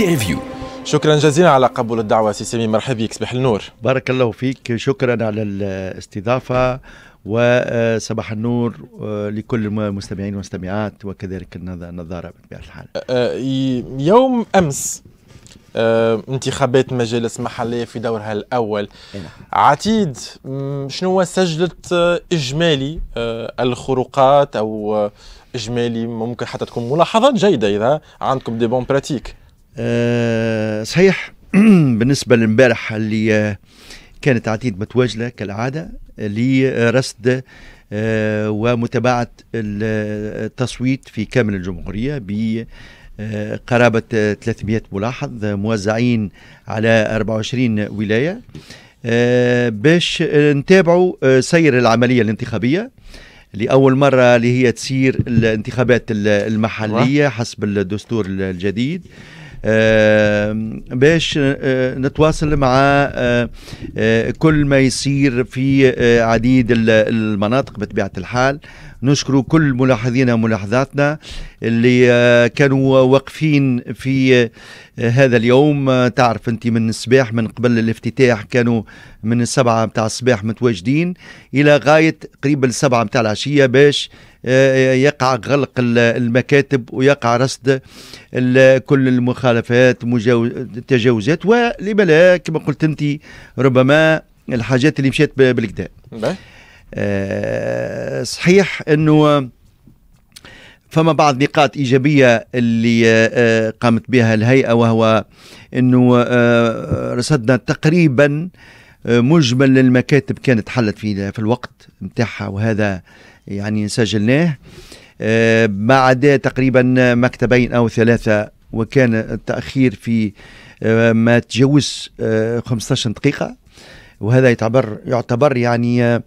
انترفيو شكرا جزيلا على قبول الدعوه سي سامي مرحبا بك صباح النور بارك الله فيك شكرا على الاستضافه وصباح النور آه، لكل المستمعين والمستمعات وكذلك النظاره بطبيعه الحال آه، يوم امس آه، انتخابات مجالس محلية في دورها الأول إيه نعم. عتيد شنو سجلت إجمالي الخروقات أو إجمالي ممكن حتى تكون ملاحظات جيدة إذا عندكم دي بون براتيك آه، صحيح بالنسبة لامبارح اللي آه، كانت عديد متواجدة كالعادة لرصد آه، ومتابعة التصويت في كامل الجمهورية ب قرابة 300 ملاحظ موزعين على 24 ولاية باش نتابعوا سير العملية الانتخابية لأول مرة اللي هي تسير الانتخابات المحلية حسب الدستور الجديد باش نتواصل مع كل ما يصير في عديد المناطق بطبيعة الحال نشكر كل ملاحظينا وملاحظاتنا اللي كانوا واقفين في هذا اليوم آه، تعرف انت من الصباح من قبل الافتتاح كانوا من السبعة متاع الصباح متواجدين إلى غاية قريب السبعة متاع العشية باش آه، يقع غلق المكاتب ويقع رصد كل المخالفات التجاوزات ولما لا كما قلت انت ربما الحاجات اللي مشات بالكدا نعم. آه، صحيح انه فما بعض نقاط ايجابيه اللي آه، آه، قامت بها الهيئه وهو انه آه، رصدنا تقريبا مجمل المكاتب كانت حلت في في الوقت نتاعها وهذا يعني سجلناه ما عدا تقريبا مكتبين او ثلاثه وكان التاخير في ما تجاوز 15 دقيقه وهذا يعتبر يعتبر يعني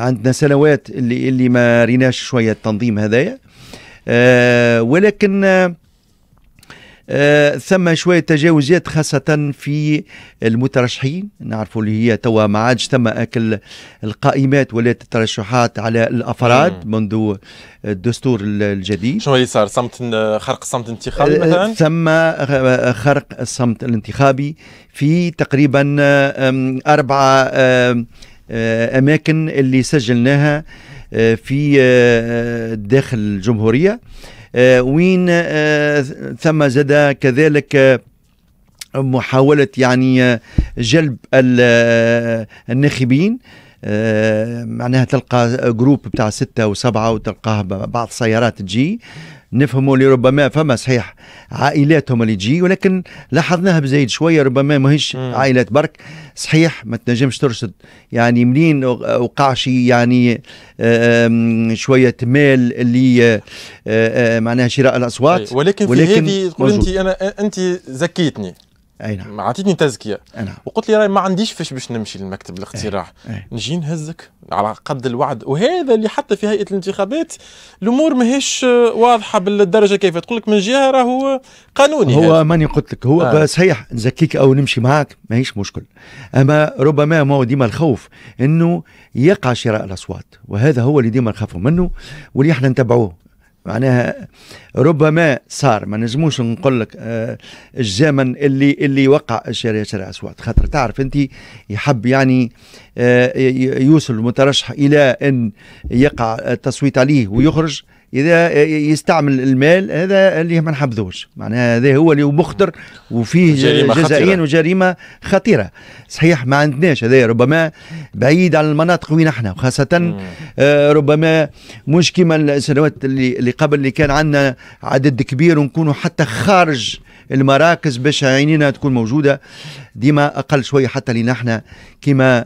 عندنا سنوات اللي اللي ما ريناش شويه التنظيم هذايا آه، ولكن آه ثم شوية تجاوزات خاصة في المترشحين نعرفوا اللي هي توا ما عادش ثم أكل القائمات ولا الترشحات على الأفراد مم. منذ الدستور الجديد شنو اللي صار صمت خرق الصمت الانتخابي آه، مثلا ثم خرق الصمت الانتخابي في تقريبا أربعة آه، أماكن اللي سجلناها آه، في آه، آه، داخل الجمهورية وين ثم زاد كذلك محاولة يعني جلب الناخبين معناها تلقى جروب بتاع ستة وسبعة وتلقاها بعض سيارات تجي نفهموا اللي ربما فما صحيح عائلات هما اللي تجي ولكن لاحظناها بزايد شويه ربما ماهيش عائلات برك صحيح ما تنجمش ترصد يعني منين وقع شي يعني شويه مال اللي معناها شراء الاصوات ولكن, طيب، ولكن في هذه تقول انت انا انت زكيتني اي نعم عطيتني تزكيه نعم. وقلت لي راي ما عنديش فاش باش نمشي لمكتب الاقتراع نجي نهزك على قد الوعد وهذا اللي حتى في هيئه الانتخابات الامور ماهيش واضحه بالدرجه كيف تقول لك من جهه راهو قانوني هو هذا. ماني قلت لك هو آه. صحيح نزكيك او نمشي معك ماهيش مشكل اما ربما ما هو ديما الخوف انه يقع شراء الاصوات وهذا هو اللي ديما نخافوا منه واللي احنا نتبعوه معناها ربما صار ما نجموش نقول لك آه، الزمن اللي اللي وقع الشارع شارع اسوات خاطر تعرف انت يحب يعني آه، يوصل المترشح الى ان يقع التصويت عليه ويخرج اذا يستعمل المال هذا اللي ما نحبذوش معناها هذا هو اللي مخطر وفيه جريمة جزائيا خطيرة. وجريمه خطيره صحيح ما عندناش هذا ربما بعيد عن المناطق وين احنا وخاصه آه ربما مش كما السنوات اللي, اللي قبل اللي كان عندنا عدد كبير ونكونوا حتى خارج المراكز باش عينينا تكون موجوده ديما اقل شويه حتى لنا احنا كما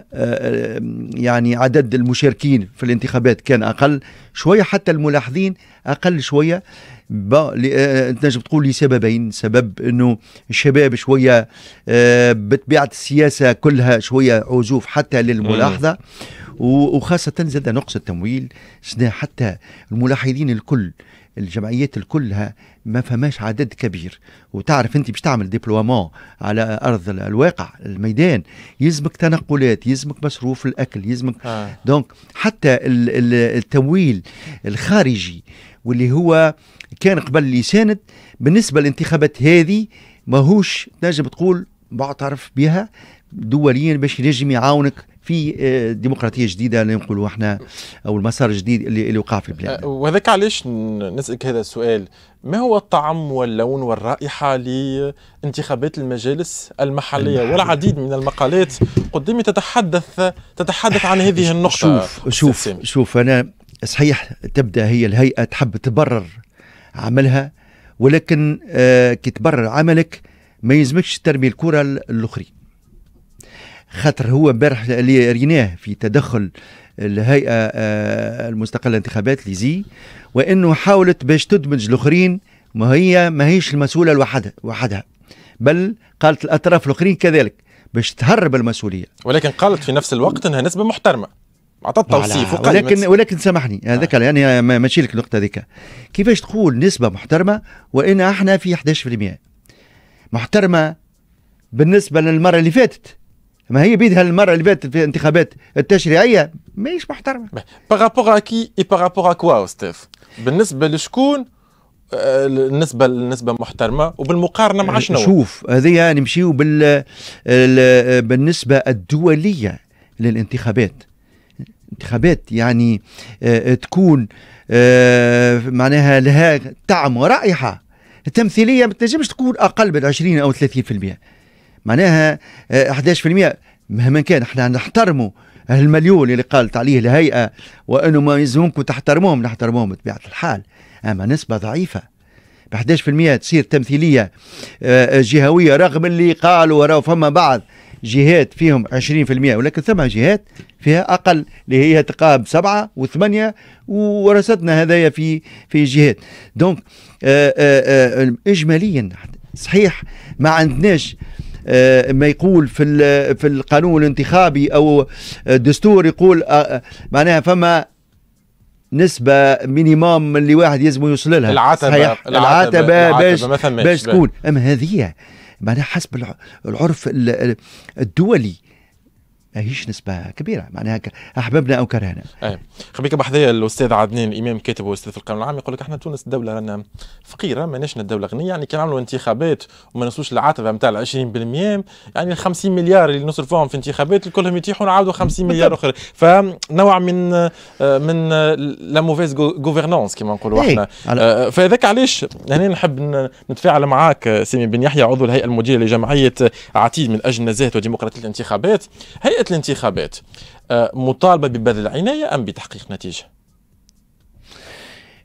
يعني عدد المشاركين في الانتخابات كان اقل شويه حتى الملاحظين اقل شويه آه، تنجم تقول لسببين سبب انه الشباب شويه آه، بطبيعه السياسه كلها شويه عزوف حتى للملاحظه وخاصه زاد نقص التمويل حتى الملاحظين الكل الجمعيات كلها ما فماش عدد كبير وتعرف انت باش تعمل ديبلوامون على ارض الواقع الميدان يلزمك تنقلات يلزمك مصروف الاكل يلزمك آه. دونك حتى التمويل الخارجي واللي هو كان قبل اللي ساند بالنسبه للانتخابات هذه ماهوش تنجم تقول معترف بها دوليا باش ينجم يعاونك في آه، ديمقراطيه جديده نقولوا احنا او المسار الجديد اللي, اللي وقع في البلاد آه، وهذاك علاش نسالك هذا السؤال ما هو الطعم واللون والرائحه لانتخابات المجالس المحليه والعديد من المقالات قدامي تتحدث تتحدث عن هذه النقطه شوف شوف شوف انا صحيح تبدا هي الهيئه تحب تبرر عملها ولكن آه، كي تبرر عملك ما يلزمكش ترمي الكره الاخرين خاطر هو امبارح اللي ريناه في تدخل الهيئه آه، المستقله الانتخابات ليزي وانه حاولت باش تدمج الاخرين ما هي ماهيش المسؤوله لوحدها وحدها بل قالت الاطراف الاخرين كذلك باش تهرب المسؤوليه ولكن قالت في نفس الوقت انها نسبه محترمه اعطت توصيف ولكن ولكن سامحني هذاك آه. يعني ماشي لك النقطه هذيك كيفاش تقول نسبه محترمه وان احنا في 11% محترمه بالنسبه للمره اللي فاتت ما هي بيدها المرة اللي فاتت في الانتخابات التشريعية ماهيش محترمة بارابور كي اي باغابوغ كوا أستاذ بالنسبة لشكون آه، النسبه النسبه محترمه وبالمقارنه مع شنو شوف هذه يعني نمشيو بال بالنسبه الدوليه للانتخابات انتخابات يعني آه، تكون آه، معناها لها طعم ورائحه التمثيليه ما تنجمش تكون اقل من 20 او 30% معناها 11% آه، مهما كان احنا نحترموا المليون اللي قالت عليه الهيئه وانه ما يلزمكم تحترموهم نحترموهم بطبيعه الحال اما نسبه ضعيفه ب 11% تصير تمثيليه آه، آه، جهويه رغم اللي قالوا وراه فما بعض جهات فيهم 20% ولكن ثم جهات فيها اقل اللي هي تقاب سبعه وثمانيه ورثتنا هذايا في في جهات دونك اجماليا صحيح ما عندناش آه، ما يقول في في القانون الانتخابي او الدستور يقول آه، معناها فما نسبة مينيموم اللي واحد يلزم يوصل لها العتبة صحيح. العتبة, العتبة باش باش تكون اما هذه معناها حسب العرف الدولي ماهيش نسبة كبيرة معناها أحببنا أو كرهنا. أي خبيك بحذايا الأستاذ عدنان الإمام كاتب وأستاذ في القانون العام يقول لك احنا تونس دولة رانا فقيرة ماناش دولة غنية يعني كي نعملوا انتخابات وما نوصلوش العاطفة نتاع ال 20% يعني ال 50 مليار اللي نصرفوهم في انتخابات كلهم يتيحوا نعاودوا 50 مليار أخرى فنوع من آه، من لا موفيز غوفرنونس كما نقولوا إيه، احنا آه، فهذاك علاش هنا نحب نتفاعل معاك سيمي بن يحيى عضو الهيئة المديرة لجمعية عتيد من أجل النزاهة وديمقراطية الانتخابات هي هيئة الانتخابات آه، مطالبة ببذل العناية أم بتحقيق نتيجة؟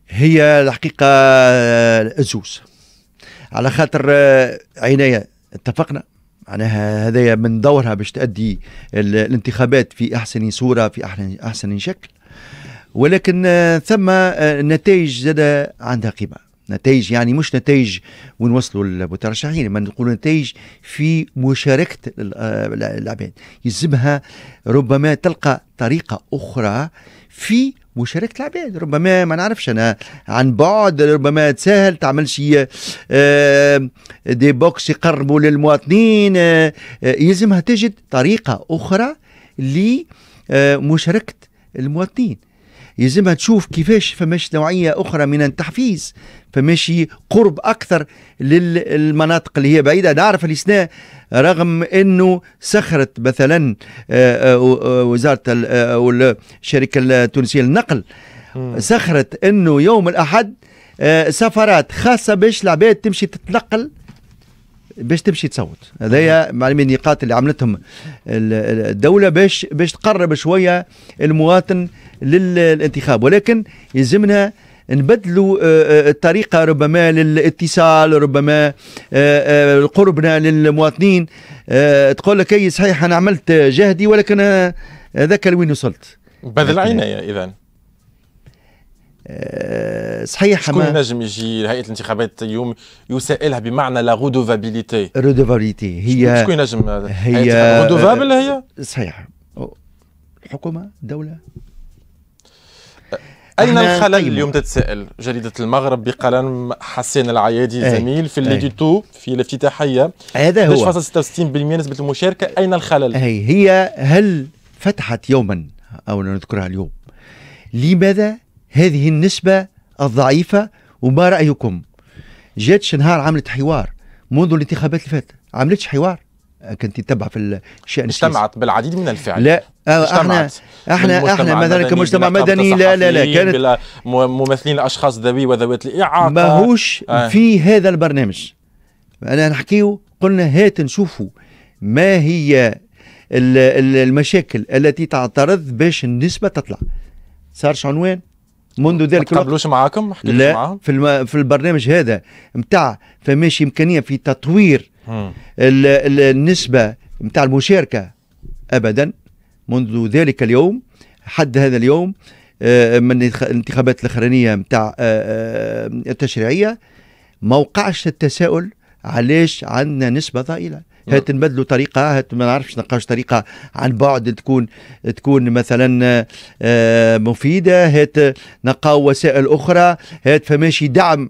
هي الحقيقة آه، الزوز على خاطر آه، عناية اتفقنا معناها هذايا من دورها باش تأدي الانتخابات في أحسن صورة في أحسن شكل ولكن ثم نتائج زاد عندها قيمه نتائج يعني مش نتائج ونوصلوا للمترشحين ما نقول نتائج في مشاركة العباد آه، يلزمها ربما تلقى طريقة أخرى في مشاركة العباد ربما ما نعرفش أنا عن بعد ربما تسهل تعمل شي آه، دي بوكس يقربوا للمواطنين آه، يلزمها تجد طريقة أخرى لمشاركة المواطنين يلزمها تشوف كيفاش فماش نوعيه اخرى من التحفيز فماشي قرب اكثر للمناطق اللي هي بعيده نعرف الاسناء رغم انه سخرت مثلا آه، آه، آه، وزاره الشركه التونسيه للنقل سخرت انه يوم الاحد سفرات خاصه باش العباد تمشي تتنقل باش تمشي تصوت هذايا معلم النقاط اللي عملتهم الدوله باش باش تقرب شويه المواطن للانتخاب ولكن يلزمنا نبدلوا آه، آه، الطريقة ربما للاتصال ربما آه، قربنا للمواطنين تقول لك أي صحيح أنا عملت جهدي ولكن ذاك لوين وصلت بذل عناية إذا صحيح شكون نجم يجي هيئه الانتخابات اليوم يسائلها بمعنى لا غودوفابيليتي غودوفابيليتي هي شكون نجم هي غودوفابل هي صحيح الحكومه الدوله أين الخلل اليوم تتسائل جريدة المغرب بقلم حسين العيادي إيه. زميل في إيه. اللي ديتو في الافتتاحية هذا هو 66% نسبة المشاركة أين الخلل؟ هي هي هل فتحت يوما أو نذكرها اليوم لماذا هذه النسبة الضعيفة وما رأيكم؟ جاتش نهار عملت حوار منذ الانتخابات اللي فاتت عملتش حوار كانت تتبع في الشان اجتمعت بالعديد من الفعل لا آه، آه، احنا احنا احنا مثلا كمجتمع مدني لا لا لا كانت ممثلين الاشخاص ذوي وذوات الاعاقه ماهوش آه. آه. في هذا البرنامج انا نحكيه قلنا هات نشوفوا ما هي المشاكل التي تعترض باش النسبه تطلع صارش عنوان منذ ذلك ما تقابلوش معاكم لا معاهم. في, الم... في البرنامج هذا نتاع فماش امكانيه في تطوير النسبة نتاع المشاركة أبدا منذ ذلك اليوم حد هذا اليوم آه، من الانتخابات الاخرانيه نتاع آه، آه، التشريعيه ما وقعش التساؤل علاش عندنا نسبه ضئيله نعم. هات نبدلوا طريقه هات ما نعرفش نقاش طريقه عن بعد تكون تكون مثلا مفيده هات نقاو وسائل اخرى هات فماشي دعم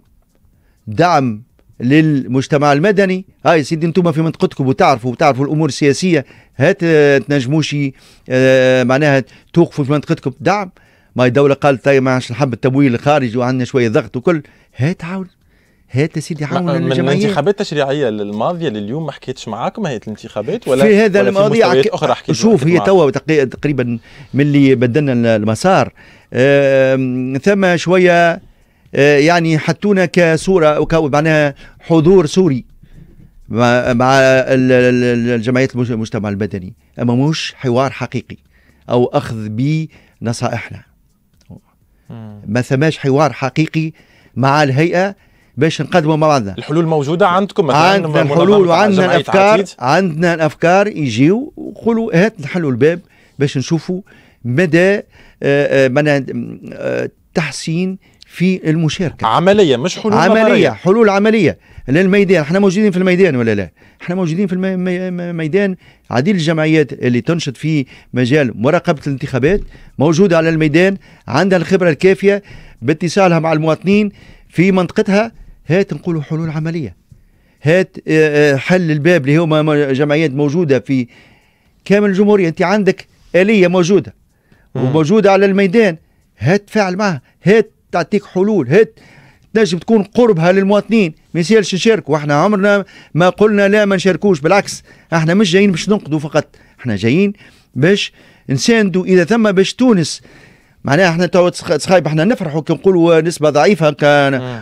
دعم للمجتمع المدني هاي سيدي انتم في منطقتكم وتعرفوا وتعرفوا الامور السياسيه هات آه، تنجموش آه، معناها توقفوا في منطقتكم دعم ما الدولة قالت طيب، ما عادش نحب التمويل الخارجي وعندنا شوية ضغط وكل هات عاون هات يا سيدي عاون الجمعية من الانتخابات التشريعية الماضية لليوم ما حكيتش معاكم هي الانتخابات ولا في هذا المواضيع أخرى حكيت شوف هي توا تقريبا من اللي بدلنا المسار ثم شوية آه، يعني حطونا كصوره معناها حضور سوري مع الجمعيات المجتمع البدني اما مش حوار حقيقي او اخذ بنصائحنا ما ثماش حوار حقيقي مع الهيئه باش نقدموا مع بعضنا الحلول موجوده عندكم عندنا الحلول وعندنا الافكار عندنا الافكار يجيو وقولوا هات نحلوا الباب باش نشوفوا مدى آآ آه، آه، آآ تحسين في المشاركه عمليه مش حلول عمليه نظرية. حلول عمليه للميدان احنا موجودين في الميدان ولا لا احنا موجودين في الميدان عديد الجمعيات اللي تنشط في مجال مراقبه الانتخابات موجوده على الميدان عندها الخبره الكافيه باتصالها مع المواطنين في منطقتها هات نقولوا حلول عمليه هات آه، آه، حل الباب اللي هما جمعيات موجوده في كامل الجمهوريه انت عندك اليه موجوده وموجوده على الميدان هات فعل معها هات تعطيك حلول هات تنجم تكون قربها للمواطنين ما يسالش نشاركوا احنا عمرنا ما قلنا لا ما نشاركوش بالعكس احنا مش جايين باش ننقدوا فقط احنا جايين باش نساندوا اذا ثم باش تونس معناها احنا تو تخايب احنا نفرحوا كي نقولوا نسبه ضعيفه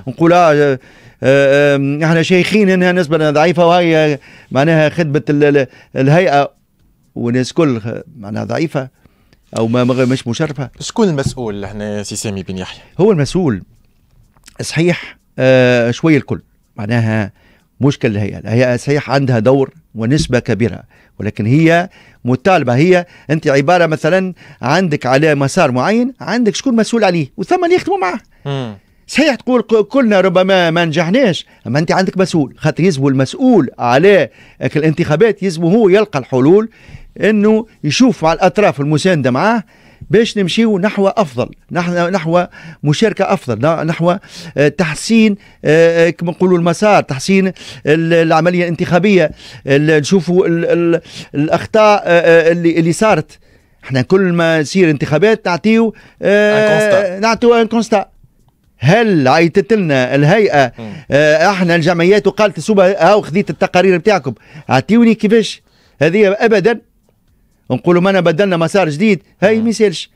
نقول آه،, آه،, اه احنا شايخين انها نسبه ضعيفه وهي معناها خدمه الهيئه والناس كل معناها ضعيفه او ما مش مشرفه شكون المسؤول هنا سي سامي بن يحيى هو المسؤول صحيح آه شويه الكل معناها مشكل الهيئه الهيئه صحيح عندها دور ونسبه كبيره ولكن هي مطالبه هي انت عباره مثلا عندك على مسار معين عندك شكون مسؤول عليه وثم اللي يخدموا معه صحيح تقول كلنا ربما ما نجحناش اما انت عندك مسؤول خاطر يزبو المسؤول على آه، الانتخابات يزبو هو يلقى الحلول انه يشوف مع الاطراف المسانده معاه باش نمشيو نحو افضل نحو نحو مشاركه افضل نحو آه، تحسين آه، آه، كما نقولوا المسار تحسين العمليه الانتخابيه نشوفوا الاخطاء اللي اللي صارت احنا كل ما يصير انتخابات نعطيو نعطيو ان كونستا هل عيطت لنا الهيئه احنا الجمعيات وقالت سوبا او خذيت التقارير بتاعكم اعطيوني كيفاش هذه ابدا نقولوا ما انا بدلنا مسار جديد هاي ما يسالش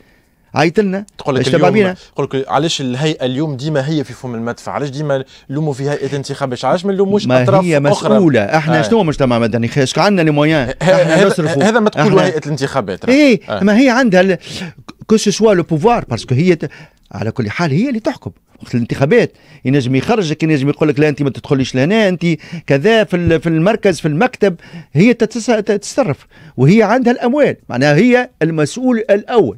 عيط لنا تقول لك اليوم تقول لك علاش الهيئه اليوم ديما هي في فم المدفع علاش ديما لوموا في هيئه انتخاب علاش ما نلوموش اطراف هي مسؤوله أخرى. احنا آه. شنو مجتمع مدني خاش عندنا لي موان هذا ما تقولوا هيئه الانتخابات ايه آه. ما هي عندها كو سوسوا لو بوفوار باسكو هي على كل حال هي اللي تحكم وقت الانتخابات ينجم يخرجك ينجم يقول لك لا انت ما تدخليش لهنا انت كذا في في المركز في المكتب هي تتصرف وهي عندها الاموال معناها هي المسؤول الاول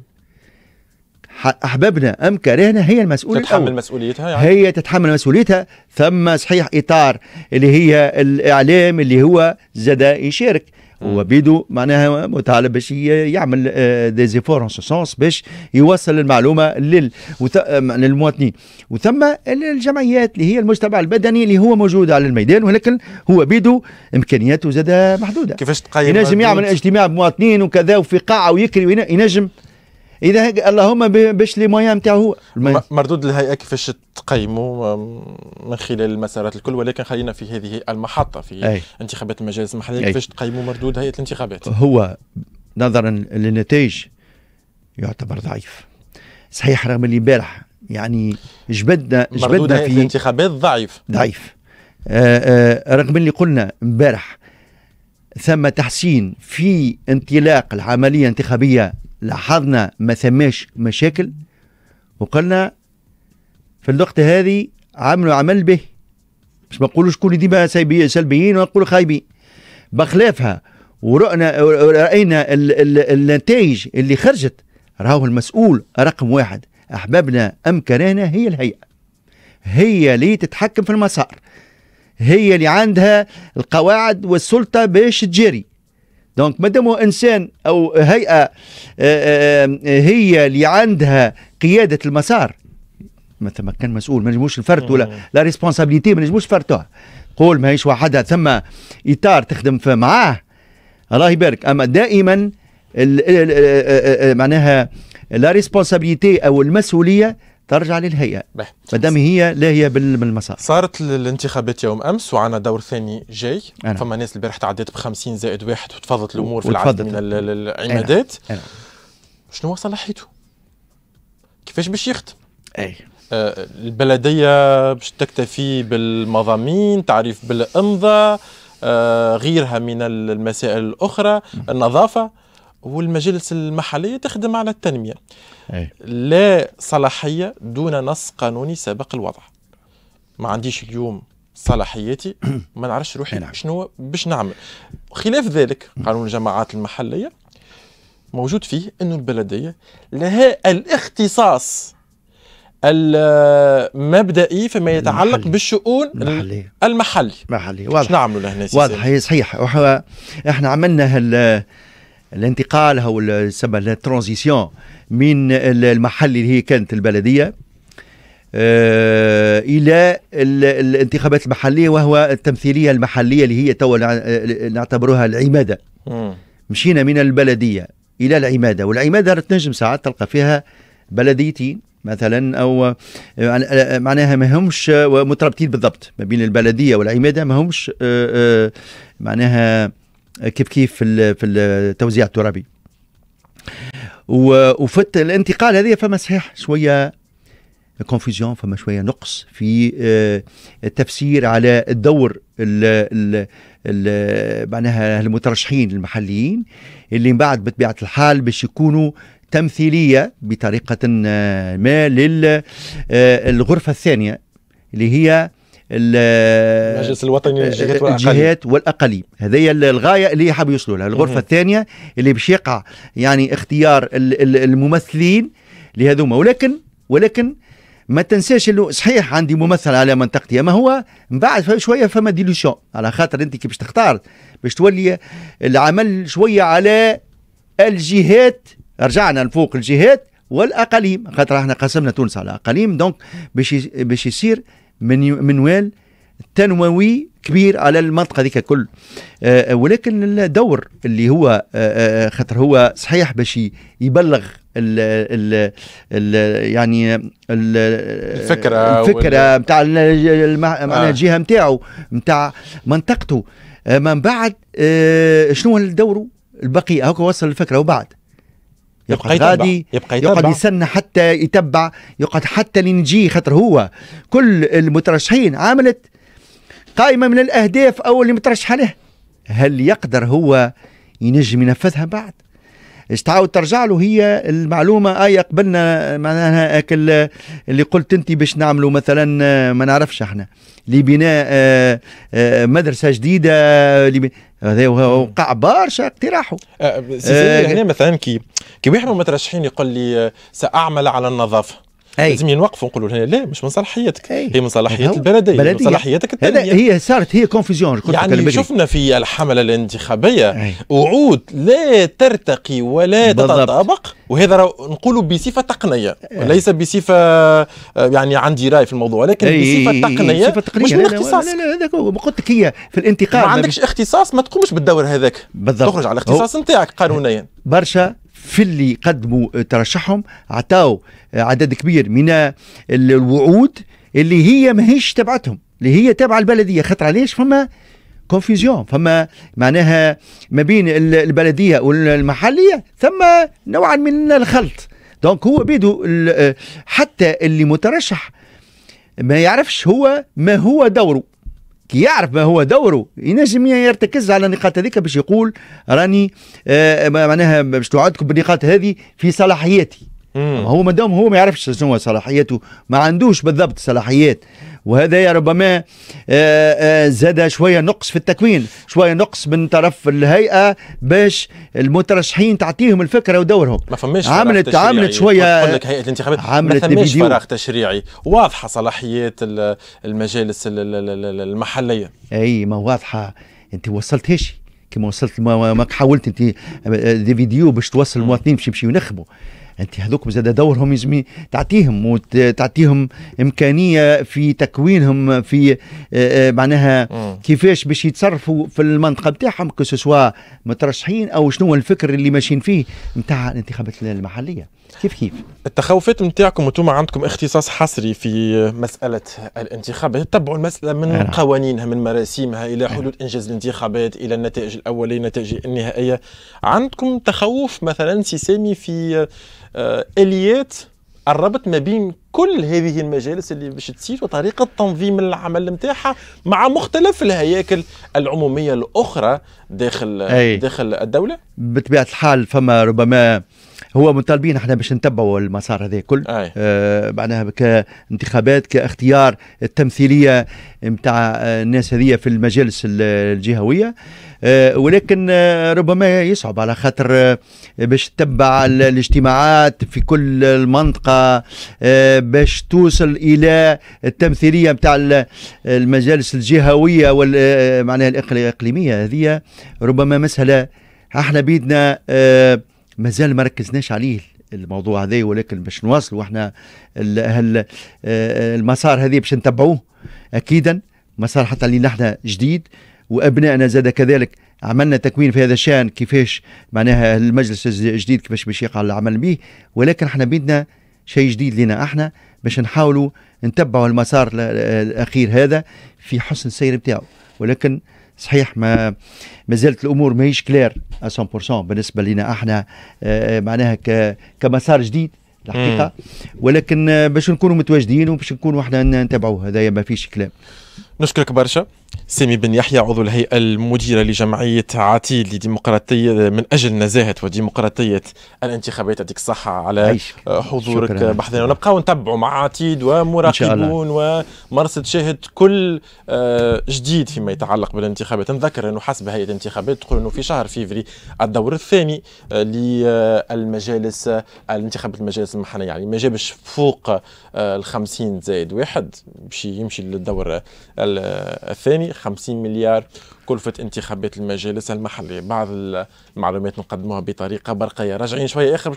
احببنا ام كرهنا هي المسؤول تتحمل الأول. مسؤوليتها يعني. هي تتحمل مسؤوليتها ثم صحيح اطار اللي هي الاعلام اللي هو زاد يشارك وبيدو معناها مطالب باش يعمل ديزيفور آه، سونس باش يوصل المعلومه لل آه، للمواطنين وثم الجمعيات اللي هي المجتمع البدني اللي هو موجود على الميدان ولكن هو بيدو امكانياته زاد محدوده كيفاش تقيم ينجم يعمل اجتماع بمواطنين وكذا وفي قاعه ويكري ينجم اذا اللهم باش لي موان نتاعو هو الم... مردود الهيئه كيفاش تقيموا من خلال المسارات الكل ولكن خلينا في هذه المحطه في أي. انتخابات المجالس المحليه كيفاش تقيموا مردود هيئه الانتخابات هو نظرا للنتائج يعتبر ضعيف صحيح رغم اللي امبارح يعني جبدنا جبدنا في الانتخابات ضعيف ضعيف آه، آه، رغم اللي قلنا امبارح ثم تحسين في انطلاق العمليه الانتخابيه لاحظنا ما ثماش مشاكل وقلنا في الوقت هذه عملوا عمل به مش ما نقولوش كل ديما سلبيين ونقول خايبين بخلافها ورأنا رأينا النتائج اللي خرجت راهو المسؤول رقم واحد أحبابنا أم كرهنا هي الهيئة هي اللي تتحكم في المسار هي اللي عندها القواعد والسلطة باش تجري دونك مادام هو انسان او هيئه آه، آه، آه، هي اللي عندها قياده المسار مثلا كان مسؤول ما نجموش الفرد ولا لا ريسبونسابيلتي ما نجموش فرتوها قول ماهيش وحدها ثم اطار تخدم معاه الله يبارك اما دائما معناها لا ريسبونسابيلتي او المسؤوليه ترجع للهيئه ما دام هي لا هي بالمسار صارت الانتخابات يوم امس وعنا دور ثاني جاي أنا. فما ناس البارح تعديت ب 50 زائد واحد وتفضلت الامور في العدد من العمادات شنو هو شنو صلاحيته؟ كيفاش باش يخدم؟ اي آه، البلديه باش تكتفي بالمضامين تعريف بالامضه آه، غيرها من المسائل الاخرى النظافه والمجالس المحليه تخدم على التنميه أي. لا صلاحيه دون نص قانوني سابق الوضع ما عنديش اليوم صلاحياتي ما نعرفش روحي نعم. شنو باش نعمل خلاف ذلك قانون الجماعات المحليه موجود فيه انه البلديه لها الاختصاص المبدئي فيما يتعلق المحلي. بالشؤون المحلية المحلي المحلي واضح نعملوا لهنا واضح هي صحيح احنا عملنا هال الانتقال او يسمى الترانزيسيون من المحل اللي هي كانت البلديه آه، الى الانتخابات المحليه وهو التمثيليه المحليه اللي هي تو نعتبرها العماده مشينا من البلديه الى العماده والعماده تنجم ساعات تلقى فيها بلديتين مثلا او آه، آه، معناها ما همش مترابطين بالضبط ما بين البلديه والعماده ما همش معناها كيف كيف في في التوزيع الترابي وفت الانتقال هذه فما صحيح شويه كونفوزيون فما شويه نقص في آه، التفسير على الدور الـ الـ معناها المترشحين المحليين اللي من بعد بطبيعه الحال باش يكونوا تمثيليه بطريقه آه، ما للغرفه آه، الثانيه اللي هي المجلس الوطني للجهات والاقاليم الجهات والاقاليم هذه الغايه اللي حاب يوصلوا لها الغرفه الثانيه اللي باش يقع يعني اختيار الممثلين لهذوما ولكن ولكن ما تنساش انه صحيح عندي ممثل على منطقتي اما هو من بعد شويه فما ديلوشون على خاطر انت كي باش تختار باش تولي العمل شويه على الجهات رجعنا لفوق الجهات والاقاليم خاطر احنا قسمنا تونس على اقاليم دونك باش باش يصير من منوال تنووي كبير على المنطقه هذيك الكل آه، ولكن الدور اللي هو آه، آه، خاطر هو صحيح باش يبلغ الـ الـ الـ يعني الـ الفكره الفكره نتاع معناها الجهه نتاعو نتاع منطقته من بعد شنو هو دوره البقيه هكا وصل الفكره وبعد يبقى يتبع. غادي يبقى يتبع. يقعد يستنى حتى يتبع يقعد حتى لين يجي خاطر هو كل المترشحين عملت قائمه من الاهداف او اللي مترشحه له هل يقدر هو ينجم ينفذها بعد اش تعاود ترجع له هي المعلومه اي آه، قبلنا معناها اكل اللي قلت انت باش نعمله مثلا آه، ما نعرفش احنا لبناء آه، مدرسه جديده هذا وقع برشا اقتراحه آه، آه، هنا مثلا كي كي واحد من المترشحين يقول لي ساعمل على النظافه أي. لازم ينوقفوا نقولوا لها لا مش من صلاحيتك هي من صلاحيه البلديه من صلاحيتك الثانيه هي صارت هي كونفوزيون يعني شفنا في الحمله الانتخابيه أي. وعود لا ترتقي ولا تتطابق وهذا نقولوا بصفه تقنيه وليس بصفه آه، يعني عندي راي في الموضوع لكن بصفه تقنيه, بصفة تقنية مش من اختصاص لا لا هذاك قلت لك هي في الانتقال ما عندكش اختصاص ما تقومش بالدور هذاك بالضبط تخرج على الاختصاص نتاعك قانونيا برشا في اللي قدموا آه، ترشحهم عطاو آه، عدد كبير من آه، الوعود اللي هي ماهيش تبعتهم اللي هي تابعه البلديه خاطر علاش فما كونفيزيون فما معناها ما بين البلديه والمحليه ثم نوعا من الخلط دونك هو بيدو حتى اللي مترشح ما يعرفش هو ما هو دوره كي يعرف ما هو دوره ينجم يرتكز على النقاط هذيك باش يقول راني آه معناها باش توعدكم بالنقاط هذه في صلاحياتي هو مادام هو ما يعرفش شنو هو صلاحياته ما عندوش بالضبط صلاحيات وهذا ربما آه، آه، زاد شويه نقص في التكوين شويه نقص من طرف الهيئه باش المترشحين تعطيهم الفكره ودورهم ما فماش عملت عملت شويه لك هيئه الانتخابات عملت ما فماش فراغ تشريعي واضحه صلاحيات المجالس المحليه اي ما واضحه انت وصلت هشي كما وصلت ما حاولت انت آه، دي فيديو باش توصل المواطنين باش يمشيو ينخبوا انت هذوك زاد دورهم يزمي تعطيهم وتعطيهم امكانيه في تكوينهم في آه، آه، معناها كيفاش باش يتصرفوا في المنطقه نتاعهم كو مترشحين او شنو هو الفكر اللي ماشيين فيه نتاع الانتخابات المحليه كيف كيف التخوفات نتاعكم انتم عندكم اختصاص حصري في مساله الانتخابات تتبعوا المساله من أنا. قوانينها من مراسيمها الى حدود انجاز الانتخابات الى النتائج الاوليه النتائج النهائيه عندكم تخوف مثلا سيسامي في آه، اليات قربت ما بين كل هذه المجالس اللي باش تصير وطريقه تنظيم العمل نتاعها مع مختلف الهياكل العموميه الاخرى داخل أي. داخل الدوله بطبيعه الحال فما ربما هو مطالبين احنا باش نتبعوا المسار هذا كل آه معناها كانتخابات كاختيار التمثيليه نتاع الناس هذه في المجالس الجهويه آه آه، ولكن آه، ربما يصعب على خاطر آه، باش تتبع الاجتماعات في كل المنطقة باش توصل إلى التمثيلية نتاع المجالس الجهوية معناها الإقليمية هذه ربما مسألة احنا بيدنا مازال ما ركزناش عليه الموضوع هذا ولكن باش نواصلوا احنا المسار هذه باش نتبعوه اكيدا مسار حتى اللي نحن جديد وابنائنا زاد كذلك عملنا تكوين في هذا الشان كيفاش معناها المجلس الجديد كيفاش باش يقع العمل به ولكن احنا بدنا شيء جديد لنا احنا باش نحاولوا نتبعوا المسار الاخير هذا في حسن السير بتاعه ولكن صحيح ما ما زالت الامور ماهيش كلير 100% بالنسبه لنا احنا آه، آه، معناها كمسار جديد الحقيقه ولكن باش نكونوا متواجدين وباش نكونوا احنا نتابعوه هذا ما فيش كلام نشكرك برشا سامي بن يحيى عضو الهيئة المديرة لجمعية عتيد لديمقراطية من أجل نزاهة وديمقراطية الانتخابات يعطيك الصحة على حضورك بحثنا ونبقاو نتبعوا مع عتيد ومراقبون ومرصد شاهد كل آه، جديد فيما يتعلق بالانتخابات نذكر أنه حسب هيئة الانتخابات تقول أنه في شهر فيفري الدور الثاني آه، للمجالس آه، الانتخابات المجالس المحلية يعني ما جابش فوق ال 50 زائد واحد باش يمشي للدور الثاني 50 مليار كلفة انتخابات المجالس المحلية بعض المعلومات نقدموها بطريقة برقية راجعين شوية آخر